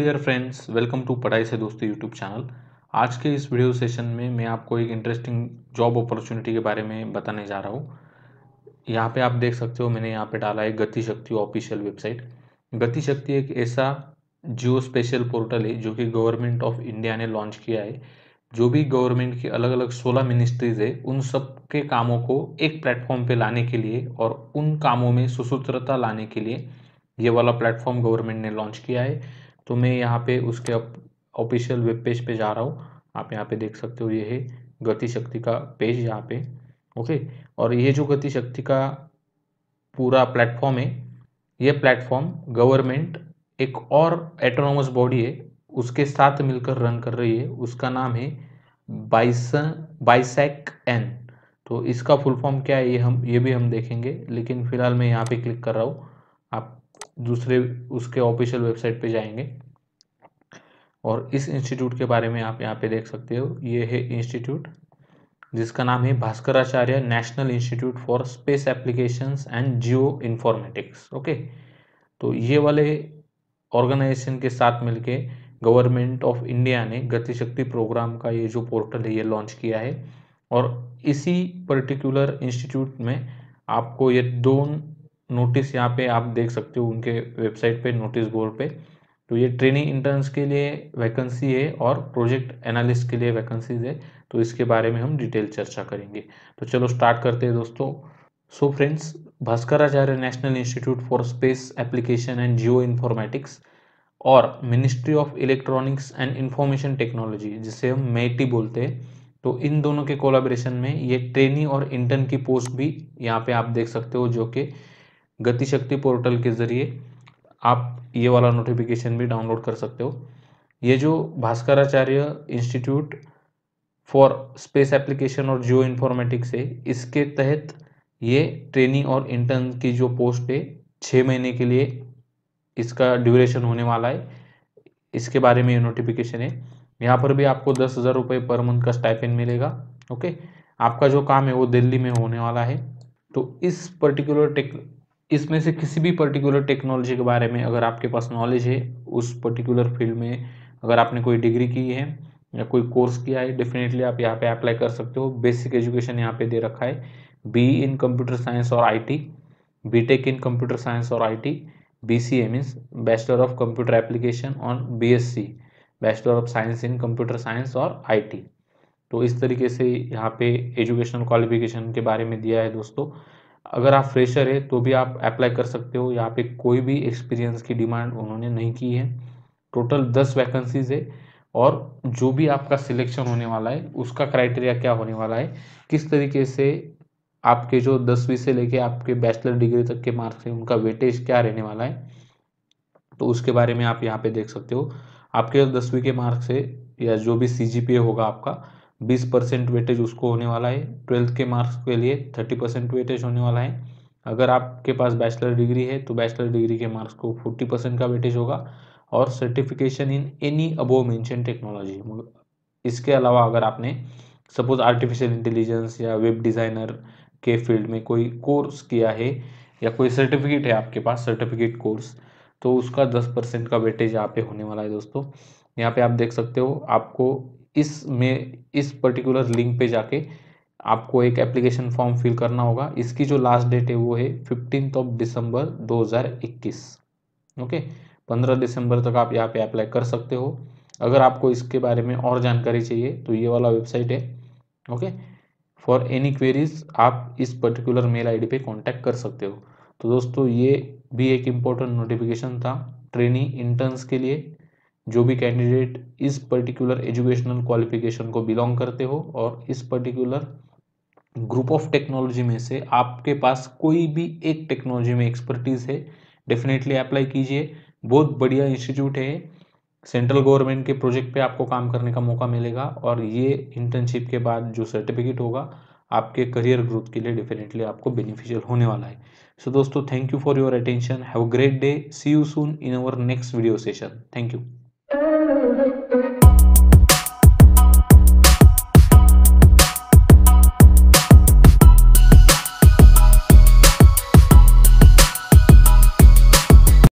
dear friends welcome to पढ़ाई से दोस्तों यूट्यूब चैनल आज के इस वीडियो सेशन में मैं आपको एक इंटरेस्टिंग जॉब अपॉर्चुनिटी के बारे में बताने जा रहा हूँ यहाँ पे आप देख सकते हो मैंने यहाँ पे डाला है गति शक्ति ऑफिशियल वेबसाइट गति शक्ति एक ऐसा जियो स्पेशल पोर्टल है जो कि गवर्नमेंट ऑफ इंडिया ने लॉन्च किया है जो भी गवर्नमेंट की अलग अलग सोलह मिनिस्ट्रीज है उन सब के कामों को एक प्लेटफॉर्म पे लाने के लिए और उन कामों में सुसूत्रता लाने के लिए ये वाला प्लेटफॉर्म गवर्नमेंट ने लॉन्च किया है तो मैं यहाँ पे उसके ऑफिशियल वेब पेज पे जा रहा हूँ आप यहाँ पे देख सकते हो ये है गति शक्ति का पेज यहाँ पे ओके और ये जो गति शक्ति का पूरा प्लेटफॉर्म है ये प्लेटफॉर्म गवर्नमेंट एक और एटोनोमस बॉडी है उसके साथ मिलकर रन कर रही है उसका नाम है बाइस बाइसैक एन तो इसका फुल फॉर्म क्या है ये हम ये भी हम देखेंगे लेकिन फिलहाल मैं यहाँ पे क्लिक कर रहा हूँ आप दूसरे उसके ऑफिशियल वेबसाइट पे जाएंगे और इस इंस्टीट्यूट के बारे में आप यहाँ पे देख सकते हो ये है इंस्टीट्यूट जिसका नाम है Bhaskaracharya national institute for space applications and geoinformatics okay तो ये वाले ऑर्गेनाइजेशन के साथ मिलके गवर्नमेंट ऑफ इंडिया ने गतिशक्ति प्रोग्राम का ये जो पोर्टल है ये लॉन्च किया है और इसी पर्टिकुलर इंस्टीट्यूट में आपको ये दोनों नोटिस यहाँ पे आप देख सकते हो उनके वेबसाइट पे नोटिस बोर्ड पे तो ये ट्रेनिंग इंटर्न्स के लिए वैकेंसी है और प्रोजेक्ट एनालिस्ट के लिए वैकेंसीज है तो इसके बारे में हम डिटेल चर्चा करेंगे तो चलो स्टार्ट करते हैं दोस्तों so friends Bhaskaracharya national institute for space application and geoinformatics और ministry of electronics and information technology जिसे हम मेटी बोलते हैं तो इन दोनों के कोलाब्रेशन में ये ट्रेनिंग और इंटर्न की पोस्ट भी यहाँ पे आप देख सकते हो जो कि गतिशक्ति पोर्टल के ज़रिए आप ये वाला नोटिफिकेशन भी डाउनलोड कर सकते हो ये जो Bhaskaracharya institute for space application और जियो इन्फॉर्मेटिक्स है इसके तहत ये ट्रेनिंग और इंटर्न की जो पोस्ट है छः महीने के लिए इसका ड्यूरेशन होने वाला है इसके बारे में ये नोटिफिकेशन है यहाँ पर भी आपको दस हज़ार रुपये पर मंथ का स्टाइपेंड मिलेगा ओके आपका जो काम है वो दिल्ली में होने वाला है तो इस पर्टिकुलर टेक इसमें से किसी भी पर्टिकुलर टेक्नोलॉजी के बारे में अगर आपके पास नॉलेज है उस पर्टिकुलर फील्ड में अगर आपने कोई डिग्री की है या कोई कोर्स किया है डेफिनेटली आप यहाँ पे अप्लाई कर सकते हो बेसिक एजुकेशन यहाँ पे दे रखा है बी इन कंप्यूटर साइंस और IT BTech in computer science और IT BCA means bachelor of computer application on BSc bachelor of science in computer science और आईटी तो इस तरीके से यहाँ पे एजुकेशनल क्वालिफिकेशन के बारे में दिया है दोस्तों अगर आप फ्रेशर है तो भी आप अप्लाई कर सकते हो यहाँ पे कोई भी एक्सपीरियंस की डिमांड उन्होंने नहीं की है टोटल दस वैकेंसीज है और जो भी आपका सिलेक्शन होने वाला है उसका क्राइटेरिया क्या होने वाला है किस तरीके से आपके जो दसवीं से लेके आपके बैचलर डिग्री तक के मार्क्स हैं उनका वेटेज क्या रहने वाला है तो उसके बारे में आप यहाँ पे देख सकते हो आपके दसवीं के मार्क्स है या जो भी सी होगा आपका बीस परसेंट वेटेज उसको होने वाला है ट्वेल्थ के मार्क्स के लिए थर्टी परसेंट वेटेज होने वाला है अगर आपके पास बैचलर डिग्री है तो बैचलर डिग्री के मार्क्स को फोर्टी परसेंट का वेटेज होगा और certification in any above mention technology इसके अलावा अगर आपने सपोज आर्टिफिशियल इंटेलिजेंस या वेब डिज़ाइनर के फील्ड में कोई कोर्स किया है या कोई सर्टिफिकेट है आपके पास सर्टिफिकेट कोर्स तो उसका दस परसेंट का वेटेज यहाँ पे होने वाला है दोस्तों यहाँ पे आप देख सकते हो आपको इस में इस पर्टिकुलर लिंक पे जाके आपको एक एप्लीकेशन फॉर्म फिल करना होगा इसकी जो लास्ट डेट है वो है फिफ्टीन ऑफ दिसंबर 2021 ओके 15 दिसंबर तक आप यहाँ पे अप्लाई कर सकते हो अगर आपको इसके बारे में और जानकारी चाहिए तो ये वाला वेबसाइट है ओके फॉर एनी क्वेरीज आप इस पर्टिकुलर मेल आईडी पे कांटेक्ट कर सकते हो तो दोस्तों ये भी एक इम्पोर्टेंट नोटिफिकेशन था ट्रेनिंग इंटर्न्स के लिए जो भी कैंडिडेट इस पर्टिकुलर एजुकेशनल क्वालिफिकेशन को बिलोंग करते हो और इस पर्टिकुलर ग्रुप ऑफ टेक्नोलॉजी में से आपके पास कोई भी एक टेक्नोलॉजी में एक्सपर्टीज़ है डेफिनेटली अप्लाई कीजिए बहुत बढ़िया इंस्टीट्यूट है सेंट्रल गवर्नमेंट के प्रोजेक्ट पे आपको काम करने का मौका मिलेगा और ये इंटर्नशिप के बाद जो सर्टिफिकेट होगा आपके करियर ग्रोथ के लिए डेफिनेटली आपको बेनिफिशियल होने वाला है सो so, दोस्तों thank you for your attention have great day see you soon in our next video session thank you